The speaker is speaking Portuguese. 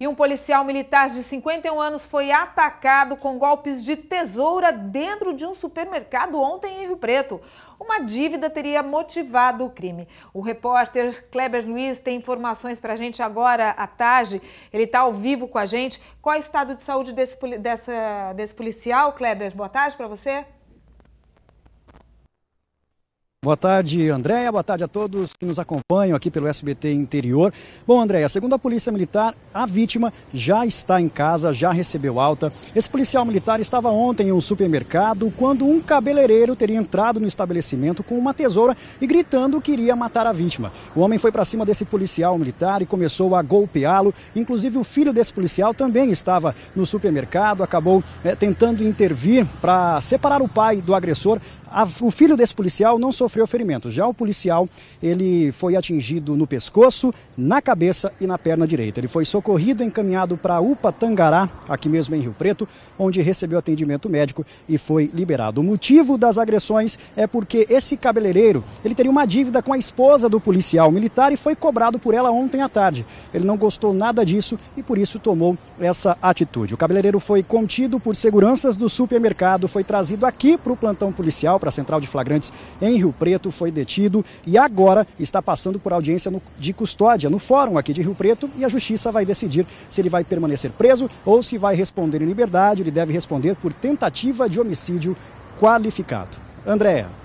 E um policial militar de 51 anos foi atacado com golpes de tesoura dentro de um supermercado ontem em Rio Preto. Uma dívida teria motivado o crime. O repórter Kleber Luiz tem informações para a gente agora à tarde. Ele está ao vivo com a gente. Qual é o estado de saúde desse, dessa, desse policial, Kleber? Boa tarde para você. Boa tarde, Andréia. Boa tarde a todos que nos acompanham aqui pelo SBT Interior. Bom, Andréia, segundo a Polícia Militar, a vítima já está em casa, já recebeu alta. Esse policial militar estava ontem em um supermercado quando um cabeleireiro teria entrado no estabelecimento com uma tesoura e gritando que iria matar a vítima. O homem foi para cima desse policial militar e começou a golpeá-lo. Inclusive, o filho desse policial também estava no supermercado, acabou é, tentando intervir para separar o pai do agressor, a, o filho desse policial não sofreu ferimentos. Já o policial, ele foi atingido no pescoço, na cabeça e na perna direita. Ele foi socorrido, e encaminhado para a UPA Tangará, aqui mesmo em Rio Preto, onde recebeu atendimento médico e foi liberado. O motivo das agressões é porque esse cabeleireiro, ele teria uma dívida com a esposa do policial militar e foi cobrado por ela ontem à tarde. Ele não gostou nada disso e por isso tomou essa atitude. O cabeleireiro foi contido por seguranças do supermercado, foi trazido aqui para o plantão policial para a Central de Flagrantes em Rio Preto, foi detido e agora está passando por audiência no, de custódia no fórum aqui de Rio Preto e a justiça vai decidir se ele vai permanecer preso ou se vai responder em liberdade. Ele deve responder por tentativa de homicídio qualificado. Andréa.